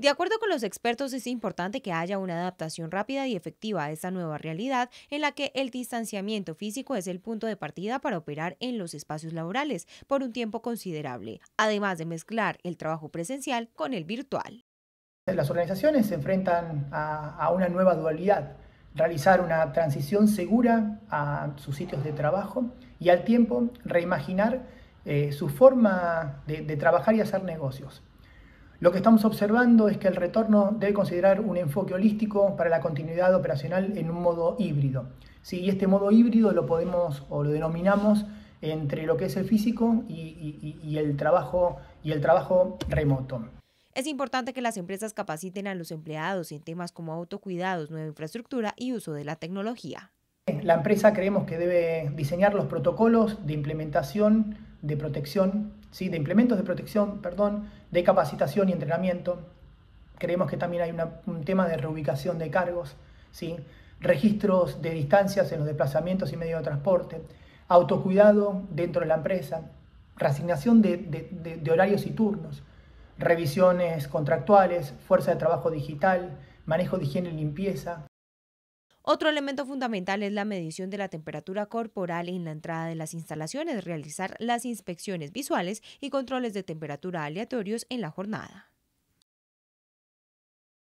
De acuerdo con los expertos, es importante que haya una adaptación rápida y efectiva a esta nueva realidad en la que el distanciamiento físico es el punto de partida para operar en los espacios laborales por un tiempo considerable, además de mezclar el trabajo presencial con el virtual. Las organizaciones se enfrentan a, una nueva dualidad, realizar una transición segura a sus sitios de trabajo y al tiempo reimaginar eh, su forma de trabajar y hacer negocios. Lo que estamos observando es que el retorno debe considerar un enfoque holístico para la continuidad operacional en un modo híbrido. ¿sí? Y este modo híbrido lo podemos o lo denominamos entre lo que es el físico y, el, trabajo, y el trabajo remoto. Es importante que las empresas capaciten a los empleados en temas como autocuidados, nueva infraestructura y uso de la tecnología. La empresa creemos que debe diseñar los protocolos de implementación de protección, ¿sí? de implementos de protección, perdón, de capacitación y entrenamiento. Creemos que también hay un tema de reubicación de cargos, ¿sí? registros de distancias en los desplazamientos y medios de transporte, autocuidado dentro de la empresa, reasignación de horarios y turnos, revisiones contractuales, fuerza de trabajo digital, manejo de higiene y limpieza, otro elemento fundamental es la medición de la temperatura corporal en la entrada de las instalaciones, realizar las inspecciones visuales y controles de temperatura aleatorios en la jornada.